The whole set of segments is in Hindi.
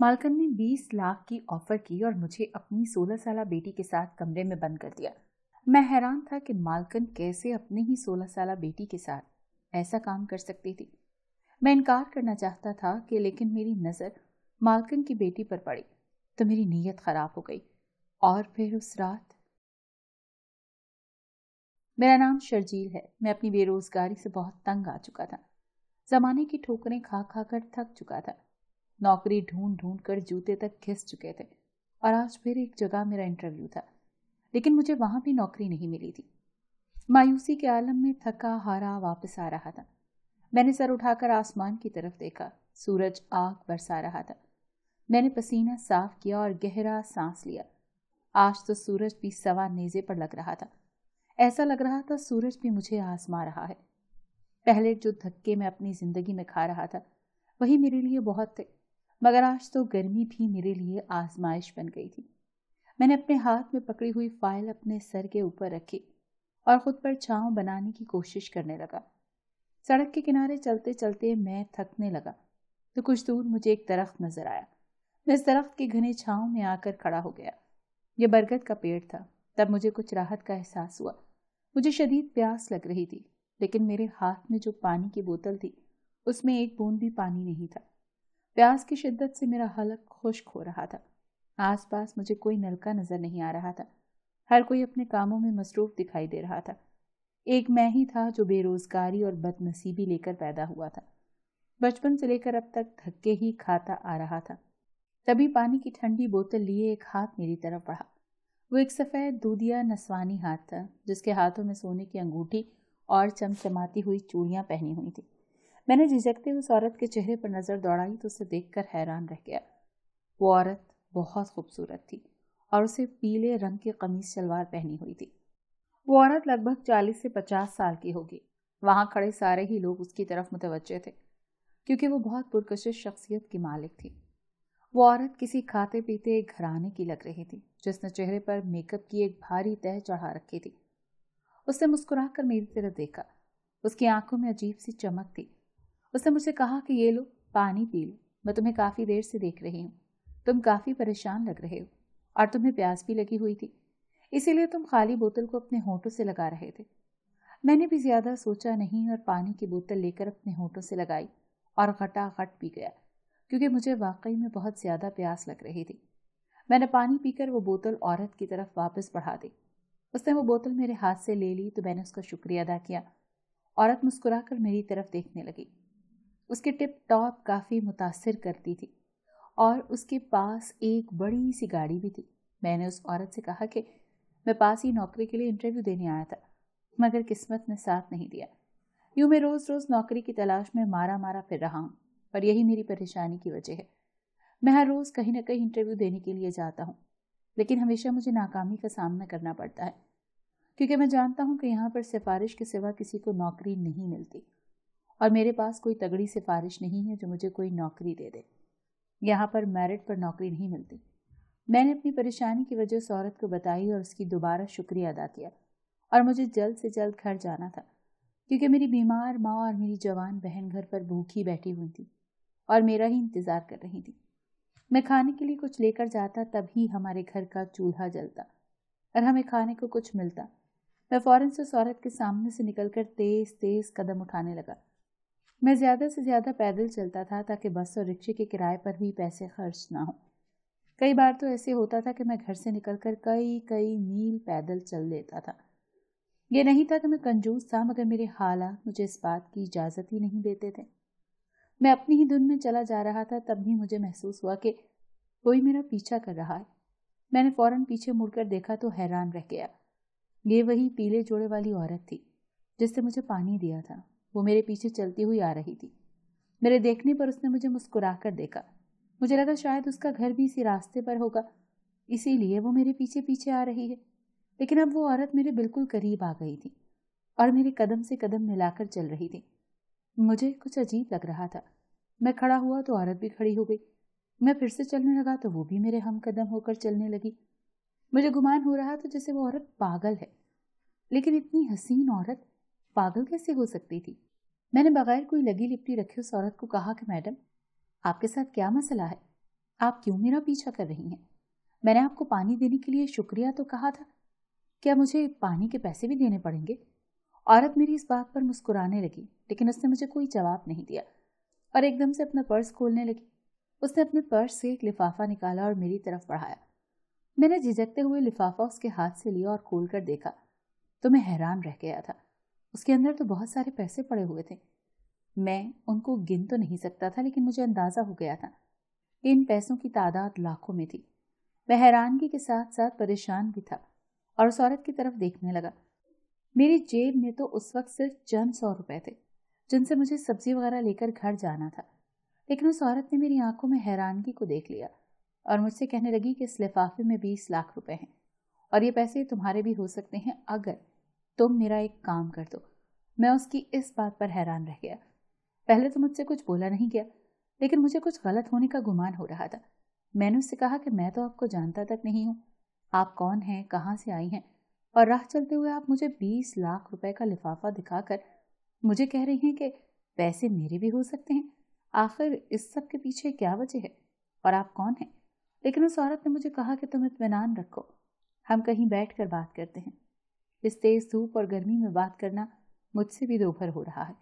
मालकन ने 20 लाख की ऑफर की और मुझे अपनी 16 साल बेटी के साथ कमरे में बंद कर दिया मैं हैरान था कि मालकन कैसे अपनी ही 16 साल बेटी के साथ ऐसा काम कर सकती थी मैं इनकार करना चाहता था कि लेकिन मेरी नज़र मालकन की बेटी पर पड़ी तो मेरी नीयत ख़राब हो गई और फिर उस रात मेरा नाम शर्जील है मैं अपनी बेरोजगारी से बहुत तंग आ चुका था जमाने की ठोकरें खा खा कर थक चुका था नौकरी ढूंढ ढूंढ कर जूते तक घिस चुके थे और आज फिर एक जगह मेरा इंटरव्यू था लेकिन मुझे वहाँ भी नौकरी नहीं मिली थी मायूसी के आलम में थका हारा वापस आ रहा था मैंने सर उठाकर आसमान की तरफ देखा सूरज आग बरसा रहा था मैंने पसीना साफ किया और गहरा सांस लिया आज तो सूरज भी सवा नेजे पर लग रहा था ऐसा लग रहा था सूरज भी मुझे आसमा रहा है पहले जो धक्के मैं अपनी जिंदगी में खा रहा था वही मेरे लिए बहुत थे मगर आज तो गर्मी भी मेरे लिए आजमाइश बन गई थी मैंने अपने हाथ में पकड़ी हुई फाइल अपने सर के ऊपर रखी और खुद पर छाँव बनाने की कोशिश करने लगा सड़क के किनारे चलते चलते मैं थकने लगा तो कुछ दूर मुझे एक दरख्त नजर आया मैं इस दरख्त के घने छाँव में आकर खड़ा हो गया यह बरगद का पेड़ था तब मुझे कुछ राहत का एहसास हुआ मुझे शदीद प्यास लग रही थी लेकिन मेरे हाथ में जो पानी की बोतल थी उसमें एक बूंद भी पानी नहीं था प्यास की शिद्दत से मेरा हलक खुश्क हो रहा था आसपास मुझे कोई नलका नजर नहीं आ रहा था हर कोई अपने कामों में मसरूफ दिखाई दे रहा था एक मैं ही था जो बेरोजगारी और बदनसीबी लेकर पैदा हुआ था बचपन से लेकर अब तक धक्के ही खाता आ रहा था तभी पानी की ठंडी बोतल लिए एक हाथ मेरी तरफ बढ़ा वो एक सफ़ेद दूधिया नसवानी हाथ था जिसके हाथों में सोने की अंगूठी और चमचमाती हुई चूड़ियाँ पहनी हुई थी मैंने झिझकते उस औरत के चेहरे पर नज़र दौड़ाई तो उसे देखकर हैरान रह गया वो औरत बहुत खूबसूरत थी और उसे पीले रंग की कमीज शलवार पहनी हुई थी वो औरत लगभग चालीस से पचास साल की होगी वहाँ खड़े सारे ही लोग उसकी तरफ मुतवजे थे क्योंकि वो बहुत पुरकशिश शख्सियत की मालिक थी वो औरत किसी खाते पीते एक घराने की लग रही थी जिसने चेहरे पर मेकअप की एक भारी तह चढ़ा रखी थी उसने मुस्कुरा कर मेरी तरफ देखा उसकी आंखों में अजीब सी चमक थी उसने मुझसे कहा कि ये लो पानी पी लो मैं तुम्हें काफ़ी देर से देख रही हूँ तुम काफ़ी परेशान लग रहे हो और तुम्हें प्यास भी लगी हुई थी इसीलिए तुम खाली बोतल को अपने होठों से लगा रहे थे मैंने भी ज़्यादा सोचा नहीं और पानी की बोतल लेकर अपने होठों से लगाई और घटाघट पी गया क्योंकि मुझे वाकई में बहुत ज़्यादा प्यास लग रही थी मैंने पानी पीकर वो बोतल औरत की तरफ वापस बढ़ा दी उसने वो बोतल मेरे हाथ से ले ली तो मैंने उसका शुक्रिया अदा किया औरत मुस्कुराकर मेरी तरफ देखने लगी उसके टिप टॉप काफ़ी मुतासर करती थी और उसके पास एक बड़ी सी गाड़ी भी थी मैंने उस औरत से कहा कि मैं पास ही नौकरी के लिए इंटरव्यू देने आया था मगर किस्मत ने साथ नहीं दिया यूँ मैं रोज़ रोज़ नौकरी की तलाश में मारा मारा फिर रहा हूँ और यही मेरी परेशानी की वजह है मैं हर रोज़ कहीं ना कहीं इंटरव्यू देने के लिए जाता हूँ लेकिन हमेशा मुझे नाकामी का सामना करना पड़ता है क्योंकि मैं जानता हूँ कि यहाँ पर सिफारिश के सिवा किसी को नौकरी नहीं मिलती और मेरे पास कोई तगड़ी सिफारिश नहीं है जो मुझे कोई नौकरी दे दे यहाँ पर मेरिट पर नौकरी नहीं मिलती मैंने अपनी परेशानी की वजह सौरत को बताई और उसकी दोबारा शुक्रिया अदा किया और मुझे जल्द से जल्द घर जाना था क्योंकि मेरी बीमार माँ और मेरी जवान बहन घर पर भूखी बैठी हुई थी और मेरा ही इंतज़ार कर रही थी मैं खाने के लिए कुछ लेकर जाता तभी हमारे घर का चूल्हा जलता और हमें खाने को कुछ मिलता मैं फ़ौरन से सौरत के सामने से निकलकर तेज़ तेज़ कदम उठाने लगा मैं ज़्यादा से ज़्यादा पैदल चलता था ताकि बस और रिक्शे के किराए पर भी पैसे खर्च ना हों कई बार तो ऐसे होता था कि मैं घर से निकलकर कई कई मील पैदल चल लेता था ये नहीं था कि मैं कंजूस था मगर मेरे हालात मुझे इस बात की इजाज़त ही नहीं देते थे मैं अपनी ही धुन में चला जा रहा था तब भी मुझे महसूस हुआ कि कोई मेरा पीछा कर रहा है मैंने फौरन पीछे मुड़कर देखा तो हैरान रह गया ये वही पीले जोड़े वाली औरत थी जिसने मुझे पानी दिया था वो मेरे पीछे चलती हुई आ रही थी मेरे देखने पर उसने मुझे मुस्कुरा कर देखा मुझे लगा शायद उसका घर भी इसी रास्ते पर होगा इसीलिए वो मेरे पीछे पीछे आ रही है लेकिन अब वो औरत मेरे बिल्कुल करीब आ गई थी और मेरे कदम से कदम मिलाकर चल रही थी मुझे कुछ अजीब लग रहा था मैं खड़ा हुआ तो औरत भी खड़ी हो गई मैं फिर से चलने लगा तो वो भी मेरे हम कदम होकर चलने लगी मुझे गुमान हो रहा था जैसे वो औरत पागल है लेकिन इतनी हसीन औरत पागल कैसे हो सकती थी मैंने बगैर कोई लगी लिपटी रखे उस औरत को कहा कि मैडम आपके साथ क्या मसला है आप क्यों मेरा पीछा कर रही हैं मैंने आपको पानी देने के लिए शुक्रिया तो कहा था क्या मुझे पानी के पैसे भी देने पड़ेंगे औरत मेरी इस बात पर मुस्कुराने लगी लेकिन उसने मुझे कोई जवाब नहीं दिया और एकदम से अपना पर्स खोलने लगी उसने अपने पर्स से एक लिफाफा निकाला और मेरी तरफ बढ़ाया मैंने झिझकते हुए लिफाफा उसके हाथ से लिया और खोल कर देखा तो मैं हैरान रह गया था उसके अंदर तो बहुत सारे पैसे पड़े हुए थे मैं उनको गिन तो नहीं सकता था लेकिन मुझे अंदाज़ा हो गया था इन पैसों की तादाद लाखों में थी मैं हैरानगी के साथ साथ परेशान भी था और उस औरत की तरफ देखने लगा मेरी जेब में तो उस वक्त सिर्फ चंद सौ रुपए थे जिनसे मुझे सब्जी वगैरह लेकर घर जाना था लेकिन उस औरत ने मेरी आंखों में हैरानगी को देख लिया और मुझसे कहने लगी कि इस लिफाफे में बीस लाख रुपए हैं और ये पैसे तुम्हारे भी हो सकते हैं अगर तुम मेरा एक काम कर दो मैं उसकी इस बात पर हैरान रह गया पहले तो मुझसे कुछ बोला नहीं गया लेकिन मुझे कुछ गलत होने का गुमान हो रहा था मैंने उससे कहा कि मैं तो आपको जानता तक नहीं हूँ आप कौन हैं कहाँ से आई हैं और राह चलते हुए आप मुझे बीस लाख रुपए का लिफाफा दिखाकर मुझे कह रही हैं कि पैसे मेरे भी हो सकते हैं आखिर इस सब के पीछे क्या वजह है और आप कौन हैं लेकिन उस औरत ने मुझे कहा कि तुम इतमान रखो हम कहीं बैठ कर बात करते हैं इस तेज धूप और गर्मी में बात करना मुझसे भी दोपहर हो रहा है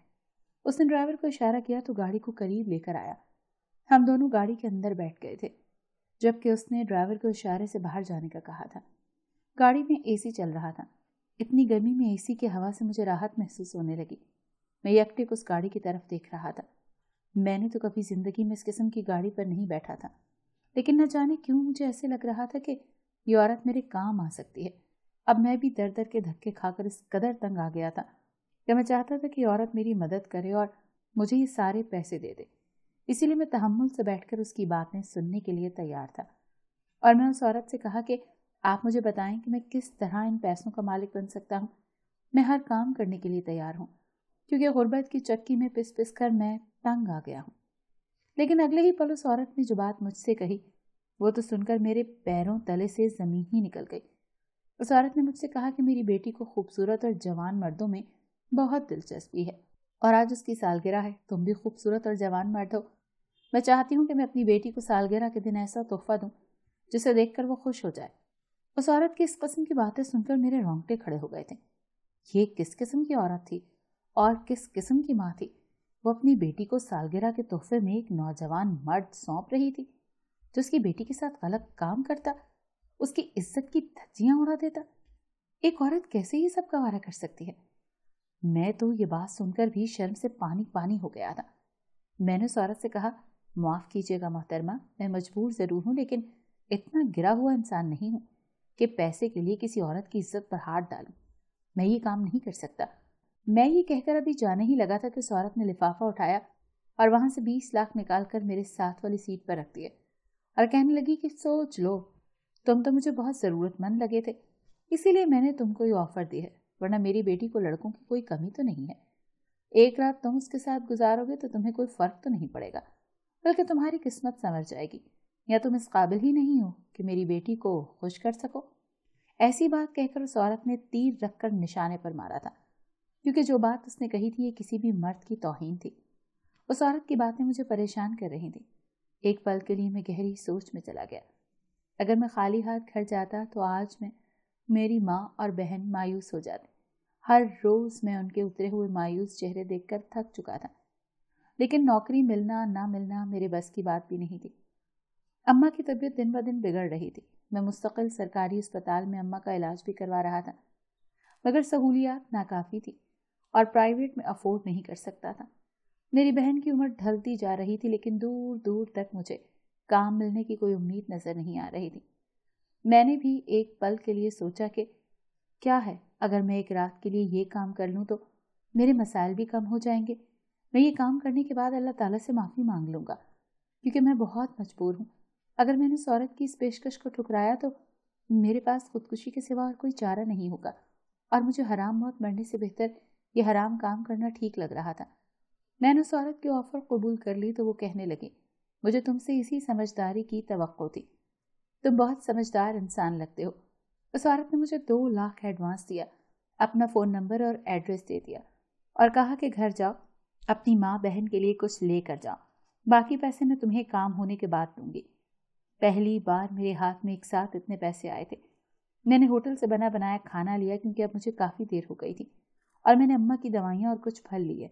उसने ड्राइवर को इशारा किया तो गाड़ी को करीब लेकर आया हम दोनों गाड़ी के अंदर बैठ गए थे जबकि उसने ड्राइवर को इशारे से बाहर जाने का कहा था गाड़ी में एसी चल रहा था इतनी गर्मी में एसी की हवा से मुझे राहत महसूस होने लगी मैं यकटिक उस गाड़ी की तरफ देख रहा था मैंने तो कभी ज़िंदगी में इस किस्म की गाड़ी पर नहीं बैठा था लेकिन न जाने क्यों मुझे ऐसे लग रहा था कि ये औरत मेरे काम आ सकती है अब मैं भी दर दर के धक्के खाकर इस कदर तंग आ गया था कि मैं चाहता था कि औरत मेरी मदद करे और मुझे ये सारे पैसे दे दे इसीलिए मैं तहमुल से बैठकर उसकी बातें सुनने के लिए तैयार था और मैं उस औरत से कहा कि आप मुझे बताएं कि मैं किस तरह इन पैसों का मालिक बन सकता हूँ मैं हर काम करने के लिए तैयार हूँ क्योंकि गुर्बत की चक्की में पिस पिस कर मैं तंग आ गया हूँ लेकिन अगले ही पल उस औरत ने जो बात मुझसे कही वो तो सुनकर मेरे पैरों तले से ज़मीन ही निकल गई उस औरत ने मुझसे कहा कि मेरी बेटी को खूबसूरत और जवान मर्दों में बहुत दिलचस्पी है और आज उसकी सालगिरह है तुम भी खूबसूरत और जवान मर्द हो मैं चाहती हूँ कि मैं अपनी बेटी को सालगिरह के दिन ऐसा तोहफा दूँ जिसे देखकर वो खुश हो जाए उस औरत की इस किस्म की बातें सुनकर मेरे रोंगटे खड़े हो गए थे ये किस किस्म की औरत थी और किस किस्म की माँ थी वो अपनी बेटी को सालगिरह के तोहफे में एक नौजवान मर्द सौंप रही थी जो उसकी बेटी के साथ गलत काम करता उसकी इज्जत की धज्जियां उड़ा देता एक औरत कैसे ये सब गवारा कर सकती है मैं तो ये बात सुनकर भी शर्म से पानी पानी हो गया था मैंने उस औरत से कहा माफ़ कीजिएगा मोहतरमा मैं मजबूर ज़रूर हूँ लेकिन इतना गिरा हुआ इंसान नहीं हूँ कि पैसे के लिए किसी औरत की इज्जत पर हाथ डालू मैं ये काम नहीं कर सकता मैं ये कहकर अभी जाने ही लगा था कि उस औरत ने लिफाफा उठाया और वहां से बीस लाख निकालकर मेरे साथ वाली सीट पर रख दिए और कहने लगी कि सोच लो तुम तो मुझे बहुत ज़रूरतमंद लगे थे इसीलिए मैंने तुमको ये ऑफ़र दी है वरना मेरी बेटी को लड़कों की कोई कमी तो नहीं है एक रात तुम उसके साथ गुजारोगे तो तुम्हें कोई फ़र्क तो नहीं पड़ेगा बल्कि तुम्हारी किस्मत समझ जाएगी या तुम इस काबिल ही नहीं हो कि मेरी बेटी को खुश कर सको ऐसी बात कहकर उस औरत ने तीर रखकर निशाने पर मारा था क्योंकि जो बात उसने कही थी ये किसी भी मर्द की तोहिन थी उस औरत की बातें मुझे परेशान कर रही थी एक पल के लिए मैं गहरी सोच में चला गया अगर मैं खाली हाथ घर जाता तो आज मैं मेरी माँ और बहन मायूस हो जाती हर रोज़ मैं उनके उतरे हुए मायूस चेहरे देखकर थक चुका था लेकिन नौकरी मिलना ना मिलना मेरे बस की बात भी नहीं थी अम्मा की तबीयत दिन ब दिन बिगड़ रही थी मैं मुस्तकिल सरकारी अस्पताल में अम्मा का इलाज भी करवा रहा था मगर सहूलियात नाकाफ़ी थी और प्राइवेट में अफोर्ड नहीं कर सकता था मेरी बहन की उम्र ढलती जा रही थी लेकिन दूर दूर तक मुझे काम मिलने की कोई उम्मीद नजर नहीं आ रही थी मैंने भी एक पल के लिए सोचा कि क्या है अगर मैं एक रात के लिए ये काम कर लूँ तो मेरे मसाइल भी कम हो जाएंगे मैं ये काम करने के बाद अल्लाह ताला से माफ़ी मांग लूँगा क्योंकि मैं बहुत मजबूर हूँ अगर मैंने इस की इस पेशकश को ठुकराया तो मेरे पास खुदकुशी के सिवा और कोई चारा नहीं होगा और मुझे हराम मौत मरने से बेहतर ये हराम काम करना ठीक लग रहा था मैंने उस औरत की ऑफ़र कबूल कर ली तो वो कहने लगी मुझे तुमसे इसी समझदारी की तो थी तुम बहुत समझदार इंसान लगते हो उस औरत ने मुझे दो लाख एडवांस दिया अपना फ़ोन नंबर और एड्रेस दे दिया और कहा कि घर जाओ अपनी माँ बहन के लिए कुछ ले कर जाओ बाकी पैसे मैं तुम्हें काम होने के बाद दूंगी पहली बार मेरे हाथ में एक साथ इतने पैसे आए थे मैंने होटल से बना बनाया खाना लिया क्योंकि अब मुझे काफ़ी देर हो गई थी और मैंने अम्मा की दवाइयाँ और कुछ फल लिए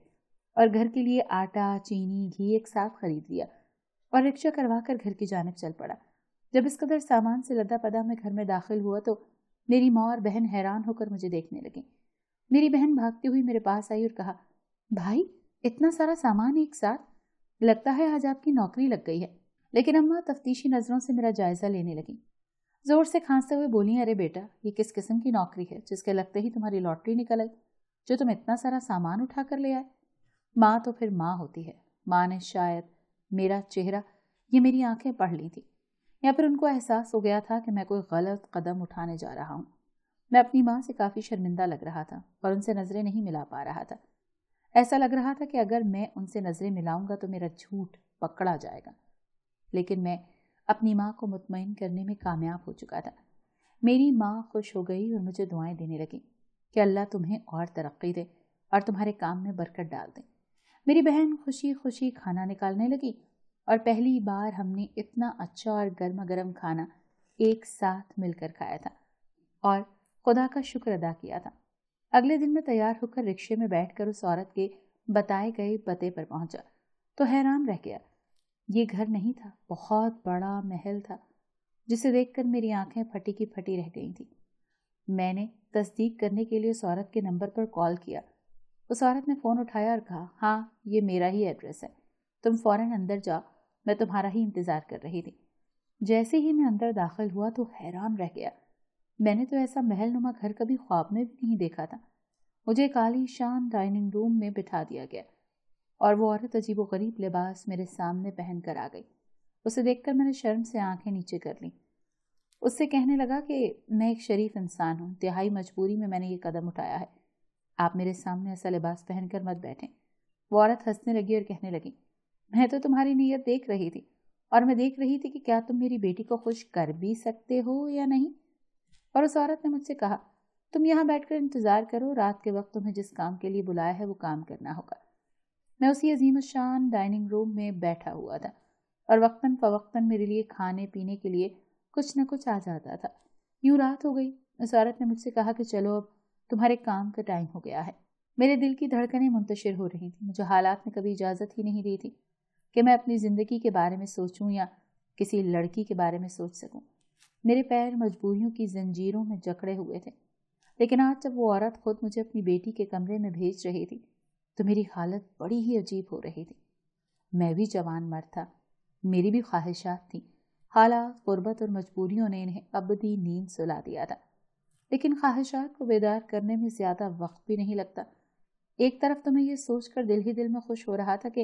और घर के लिए आटा चीनी घी एक साथ खरीद लिया और रिक्शा करवा कर घर की जानब चल पड़ा जब इस कदर सामान से लदा पदा मैं घर में दाखिल हुआ तो मेरी माँ और बहन हैरान होकर मुझे देखने लगी मेरी बहन भागती हुई मेरे पास आई और कहा भाई इतना सारा सामान एक साथ लगता है आज आपकी नौकरी लग गई है लेकिन अम्मा तफ्तीशी नज़रों से मेरा जायज़ा लेने लगी ज़ोर से खांसते हुए बोली अरे बेटा ये किस किस्म की नौकरी है जिसके लगते ही तुम्हारी लॉटरी निकल आई जो तुम इतना सारा सामान उठा कर ले आए माँ तो फिर माँ होती है माँ ने शायद मेरा चेहरा ये मेरी आंखें पढ़ ली थी या फिर उनको एहसास हो गया था कि मैं कोई गलत कदम उठाने जा रहा हूँ मैं अपनी माँ से काफ़ी शर्मिंदा लग रहा था और उनसे नज़रें नहीं मिला पा रहा था ऐसा लग रहा था कि अगर मैं उनसे नज़रें मिलाऊंगा तो मेरा झूठ पकड़ा जाएगा लेकिन मैं अपनी माँ को मुतमिन करने में कामयाब हो चुका था मेरी माँ खुश हो गई और मुझे दुआएं देने लगी कि अल्लाह तुम्हें और तरक्की दे और तुम्हारे काम में बरकत डाल दे मेरी बहन खुशी खुशी खाना निकालने लगी और पहली बार हमने इतना अच्छा और गर्मा गर्म खाना एक साथ मिलकर खाया था और खुदा का शुक्र अदा किया था अगले दिन मैं तैयार होकर रिक्शे में बैठकर उस औरत के बताए गए पते पर पहुंचा तो हैरान रह गया ये घर नहीं था बहुत बड़ा महल था जिसे देखकर मेरी आंखें फटी की फटी रह गई थी मैंने तस्दीक करने के लिए उस औरत के नंबर पर कॉल किया उस तो औरत ने फ़ोन उठाया और कहा हाँ ये मेरा ही एड्रेस है तुम फ़ौरन अंदर जाओ मैं तुम्हारा ही इंतज़ार कर रही थी जैसे ही मैं अंदर दाखिल हुआ तो हैरान रह गया मैंने तो ऐसा महल नुमा घर कभी ख्वाब में भी नहीं देखा था मुझे एक आलीशान डाइनिंग रूम में बिठा दिया गया और वो औरत अजीब गरीब लिबास मेरे सामने पहन कर आ गई उसे देखकर मैंने शर्म से आंखें नीचे कर लीं उससे कहने लगा कि मैं एक शरीफ इंसान हूँ तिहाई मजबूरी में मैंने ये कदम उठाया है आप मेरे सामने ऐसा लिबास पहनकर मत बैठें वो औरत हंसने लगी और कहने लगी मैं तो तुम्हारी नीयत देख रही थी और मैं देख रही थी कि क्या तुम मेरी बेटी को खुश कर भी सकते हो या नहीं और उस औरत ने मुझसे कहा तुम यहाँ बैठकर इंतज़ार करो रात के वक्त तुम्हें जिस काम के लिए बुलाया है वो काम करना होगा मैं उसी अजीम शान डाइनिंग रूम में बैठा हुआ था और वक्तन फवक्तन मेरे लिए खाने पीने के लिए कुछ न कुछ आ जाता था यूँ रात हो गई उस औरत ने मुझसे कहा कि चलो अब तुम्हारे काम का टाइम हो गया है मेरे दिल की धड़कनें मुंतशिर हो रही थी मुझे हालात ने कभी इजाज़त ही नहीं दी थी कि मैं अपनी ज़िंदगी के बारे में सोचूं या किसी लड़की के बारे में सोच सकूं। मेरे पैर मजबूरियों की जंजीरों में जकड़े हुए थे लेकिन आज जब वो औरत खुद मुझे अपनी बेटी के कमरे में भेज रही थी तो मेरी हालत बड़ी ही अजीब हो रही थी मैं भी जवान मर था मेरी भी ख्वाहिशात थी हालात गुर्बत और मजबूरियों ने इन्हें अबदी नींद सुला दिया था लेकिन ख्वाहिशात को बेदार करने में ज़्यादा वक्त भी नहीं लगता एक तरफ तो मैं ये सोच कर दिल ही दिल में खुश हो रहा था कि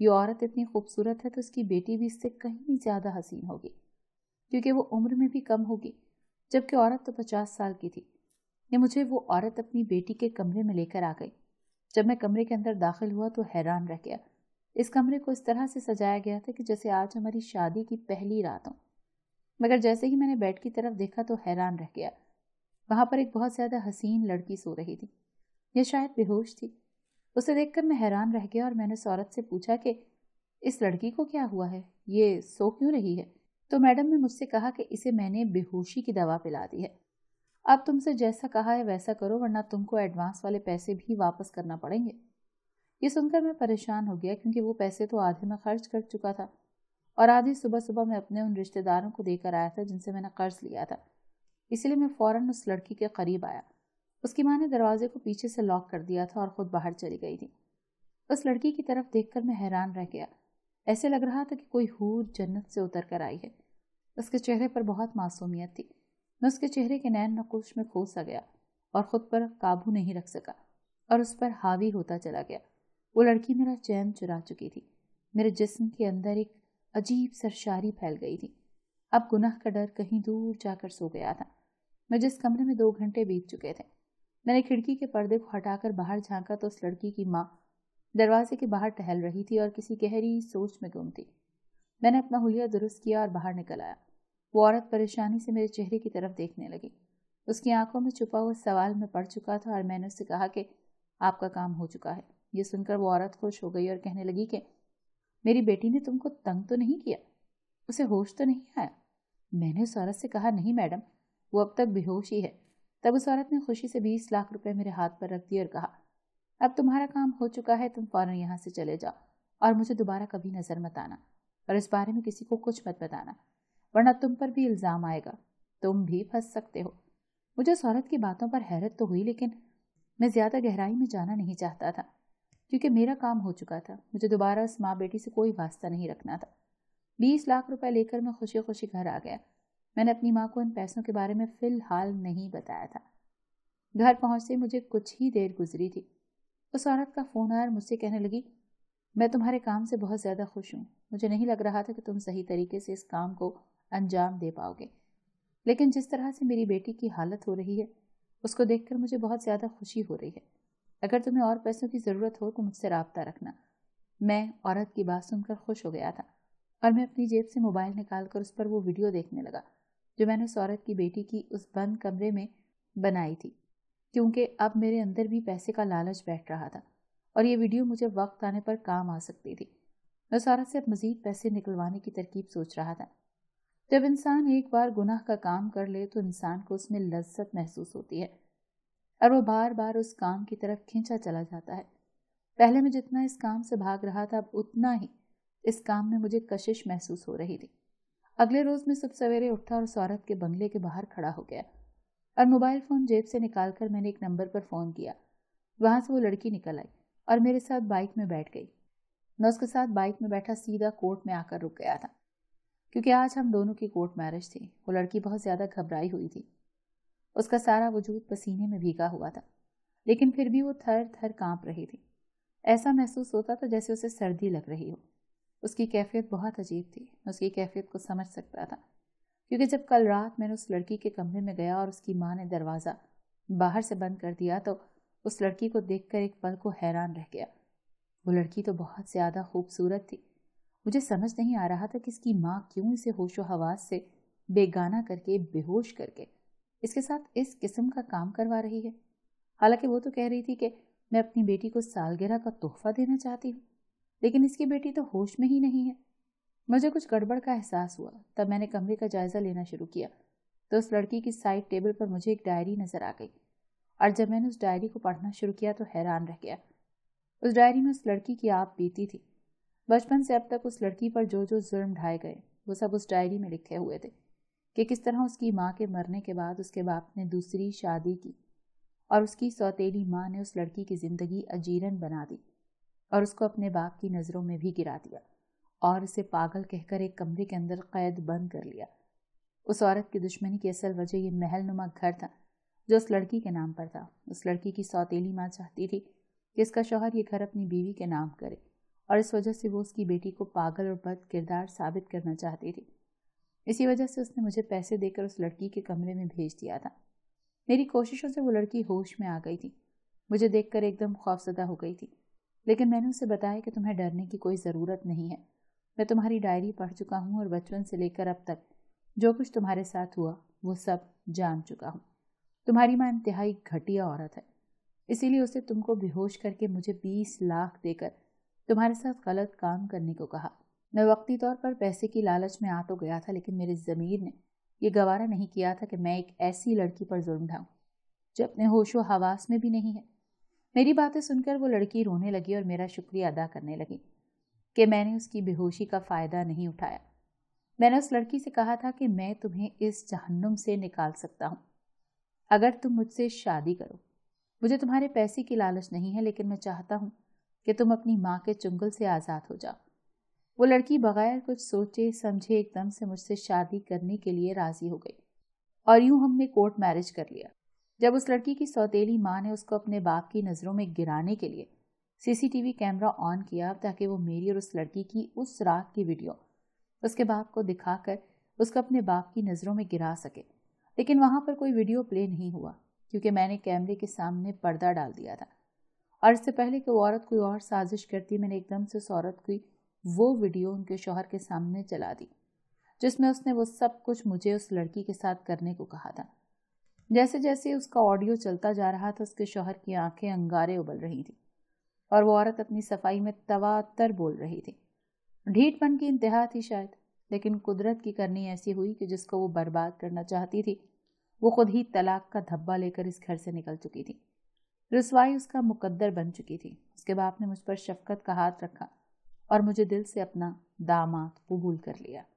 ये औरत इतनी खूबसूरत है तो उसकी बेटी भी इससे कहीं ज़्यादा हसीन होगी क्योंकि वो उम्र में भी कम होगी जबकि औरत तो पचास साल की थी ये मुझे वो औरत अपनी बेटी के कमरे में लेकर आ गई जब मैं कमरे के अंदर दाखिल हुआ तो हैरान रह गया इस कमरे को इस तरह से सजाया गया था कि जैसे आज हमारी शादी की पहली रात हो मगर जैसे ही मैंने बेड की तरफ देखा तो हैरान रह गया वहां पर एक बहुत ज्यादा हसीन लड़की सो रही थी यह शायद बेहोश थी उसे देखकर मैं हैरान रह गया और मैंने उस औरत से पूछा कि इस लड़की को क्या हुआ है ये सो क्यों रही है तो मैडम ने मुझसे कहा कि इसे मैंने बेहोशी की दवा पिला दी है अब तुमसे जैसा कहा है वैसा करो वरना तुमको एडवांस वाले पैसे भी वापस करना पड़ेंगे ये सुनकर मैं परेशान हो गया क्योंकि वो पैसे तो आधे में खर्च कर चुका था और आधी सुबह सुबह मैं अपने उन रिश्तेदारों को देकर आया था जिनसे मैंने कर्ज लिया था इसलिए मैं फ़ौरन उस लड़की के करीब आया उसकी माँ ने दरवाजे को पीछे से लॉक कर दिया था और ख़ुद बाहर चली गई थी उस लड़की की तरफ देखकर मैं हैरान रह गया ऐसे लग रहा था कि कोई हूर जन्नत से उतर कर आई है उसके चेहरे पर बहुत मासूमियत थी मैं उसके चेहरे के नैन नकोश में खो सा गया और ख़ुद पर काबू नहीं रख सका और उस पर हावी होता चला गया वो लड़की मेरा चैन चुरा चुकी थी मेरे जिस्म के अंदर एक अजीब सरशारी फैल गई थी अब गुनाह का डर कहीं दूर जाकर सो गया था मैं जिस कमरे में दो घंटे बीत चुके थे मैंने खिड़की के पर्दे को हटाकर बाहर झांका तो उस लड़की की माँ दरवाजे के बाहर टहल रही थी और किसी गहरी सोच में गुम थी मैंने अपना हुलिया दुरुस्त किया और बाहर निकल आया वो औरत परेशानी से मेरे चेहरे की तरफ देखने लगी उसकी आंखों में छुपा हुआ सवाल में पड़ चुका था और मैंने उससे कहा कि आपका काम हो चुका है ये सुनकर वो औरत खुश हो गई और कहने लगी कि मेरी बेटी ने तुमको तंग तो नहीं किया उसे होश तो नहीं आया मैंने उस औरत से कहा नहीं मैडम वो अब तक बेहोश ही है तब उस औरत ने खुशी से बीस लाख रुपए मेरे हाथ पर रख दिए और कहा अब तुम्हारा काम हो चुका है तुम फौरन यहाँ से चले जाओ और मुझे दोबारा कभी नज़र मत आना और इस बारे में किसी को कुछ मत बताना वरना तुम पर भी इल्ज़ाम आएगा तुम भी फंस सकते हो मुझे उस औरत की बातों पर हैरत तो हुई लेकिन मैं ज़्यादा गहराई में जाना नहीं चाहता था क्योंकि मेरा काम हो चुका था मुझे दोबारा उस माँ बेटी से कोई वास्ता नहीं रखना था बीस लाख रुपए लेकर मैं खुशी खुशी घर आ गया मैंने अपनी माँ को उन पैसों के बारे में फिलहाल नहीं बताया था घर पहुंचते मुझे कुछ ही देर गुजरी थी उस औरत का फ़ोन आया और मुझसे कहने लगी मैं तुम्हारे काम से बहुत ज़्यादा खुश हूँ मुझे नहीं लग रहा था कि तुम सही तरीके से इस काम को अंजाम दे पाओगे लेकिन जिस तरह से मेरी बेटी की हालत हो रही है उसको देखकर मुझे बहुत ज़्यादा खुशी हो रही है अगर तुम्हें और पैसों की ज़रूरत हो तो मुझसे रबता रखना मैं औरत की बात सुनकर खुश हो गया था और मैं अपनी जेब से मोबाइल निकालकर उस पर वो वीडियो देखने लगा जो मैंने सौरभ की बेटी की उस बंद कमरे में बनाई थी क्योंकि अब मेरे अंदर भी पैसे का लालच बैठ रहा था और ये वीडियो मुझे वक्त आने पर काम आ सकती थी मैं सौरभ से अब मज़ीद पैसे निकलवाने की तरकीब सोच रहा था जब इंसान एक बार गुनाह का काम कर ले तो इंसान को उसमें लज्जत महसूस होती है और वो बार बार उस काम की तरफ खींचा चला जाता है पहले मैं जितना इस काम से भाग रहा था अब उतना ही इस काम में मुझे कशिश महसूस हो रही थी अगले रोज मैं सुबह सवेरे उठा और सौरभ के बंगले के बाहर खड़ा हो गया और मोबाइल फ़ोन जेब से निकालकर मैंने एक नंबर पर फ़ोन किया वहां से वो लड़की निकल आई और मेरे साथ बाइक में बैठ गई मैं उसके साथ बाइक में बैठा सीधा कोर्ट में आकर रुक गया था क्योंकि आज हम दोनों की कोर्ट मैरिज थी वो लड़की बहुत ज़्यादा घबराई हुई थी उसका सारा वजूद पसीने में भीगा हुआ था लेकिन फिर भी वो थर थर कांप रही थी ऐसा महसूस होता था जैसे उसे सर्दी लग रही हो उसकी कैफियत बहुत अजीब थी मैं उसकी कैफियत को समझ सकता था क्योंकि जब कल रात मैंने उस लड़की के कमरे में गया और उसकी माँ ने दरवाज़ा बाहर से बंद कर दिया तो उस लड़की को देखकर एक पल को हैरान रह गया वो लड़की तो बहुत ज़्यादा खूबसूरत थी मुझे समझ नहीं आ रहा था कि इसकी माँ क्यों इसे होशो हवास से बेगाना करके बेहोश करके इसके साथ इस किस्म का काम करवा रही है हालांकि वो तो कह रही थी कि मैं अपनी बेटी को सालगिरह का तोहफा देना चाहती हूँ लेकिन इसकी बेटी तो होश में ही नहीं है मुझे कुछ गड़बड़ का एहसास हुआ तब मैंने कमरे का जायज़ा लेना शुरू किया तो उस लड़की की साइड टेबल पर मुझे एक डायरी नज़र आ गई और जब मैंने उस डायरी को पढ़ना शुरू किया तो हैरान रह गया उस डायरी में उस लड़की की आप बीती थी बचपन से अब तक उस लड़की पर जो जो जुल्म ढाए गए वो सब उस डायरी में लिखे हुए थे कि किस तरह उसकी माँ के मरने के बाद उसके बाप ने दूसरी शादी की और उसकी सौतेली माँ ने उस लड़की की ज़िंदगी अजीरन बना दी और उसको अपने बाप की नज़रों में भी गिरा दिया और उसे पागल कहकर एक कमरे के अंदर कैद बंद कर लिया उस औरत की दुश्मनी की असल वजह यह नुमा घर था जो उस लड़की के नाम पर था उस लड़की की सौतेली माँ चाहती थी कि इसका शौहर ये घर अपनी बीवी के नाम करे और इस वजह से वो उसकी बेटी को पागल और बद किरदार साबित करना चाहती थी इसी वजह से उसने मुझे पैसे देकर उस लड़की के कमरे में भेज दिया था मेरी कोशिशों से वो लड़की होश में आ गई थी मुझे देखकर एकदम खौफजदा हो गई थी लेकिन मैंने उसे बताया कि तुम्हें डरने की कोई ज़रूरत नहीं है मैं तुम्हारी डायरी पढ़ चुका हूँ और बचपन से लेकर अब तक जो कुछ तुम्हारे साथ हुआ वो सब जान चुका हूँ तुम्हारी माँ इंतहाई घटिया औरत है इसीलिए उसे तुमको बेहोश करके मुझे बीस लाख देकर तुम्हारे साथ गलत काम करने को कहा मैं वक्ती तौर पर पैसे की लालच में आ तो गया था लेकिन मेरे ज़मीर ने यह गवारा नहीं किया था कि मैं एक ऐसी लड़की पर जुर्म ढाऊँ जो अपने होशो हवास में भी नहीं है मेरी बातें सुनकर वो लड़की रोने लगी और मेरा शुक्रिया अदा करने लगी कि मैंने उसकी बेहोशी का फ़ायदा नहीं उठाया मैंने उस लड़की से कहा था कि मैं तुम्हें इस जहन्नुम से निकाल सकता हूँ अगर तुम मुझसे शादी करो मुझे तुम्हारे पैसे की लालच नहीं है लेकिन मैं चाहता हूँ कि तुम अपनी माँ के चुंगल से आज़ाद हो जाओ वो लड़की बगैर कुछ सोचे समझे एकदम से मुझसे शादी करने के लिए राज़ी हो गई और यूँ हमने कोर्ट मैरिज कर लिया जब उस लड़की की सौतेली माँ ने उसको अपने बाप की नज़रों में गिराने के लिए सीसीटीवी कैमरा ऑन किया ताकि वो मेरी और उस लड़की की उस रात की वीडियो उसके बाप को दिखाकर उसको अपने बाप की नज़रों में गिरा सके लेकिन वहाँ पर कोई वीडियो प्ले नहीं हुआ क्योंकि मैंने कैमरे के सामने पर्दा डाल दिया था और इससे पहले कि वो औरत कोई और साजिश करती मैंने एकदम से उस औरत की वो वीडियो उनके शोहर के सामने चला दी जिसमें उसने वो सब कुछ मुझे उस लड़की के साथ करने को कहा था जैसे जैसे उसका ऑडियो चलता जा रहा था उसके शोहर की आंखें अंगारे उबल रही थी और वो औरत अपनी सफाई में तवातर बोल रही थी ढीठपन की इंतहा थी शायद लेकिन कुदरत की करनी ऐसी हुई कि जिसको वो बर्बाद करना चाहती थी वो खुद ही तलाक का धब्बा लेकर इस घर से निकल चुकी थी रसवाई उसका मुकद्दर बन चुकी थी उसके बाप ने मुझ पर शफकत का हाथ रखा और मुझे दिल से अपना दामाद कबूल कर लिया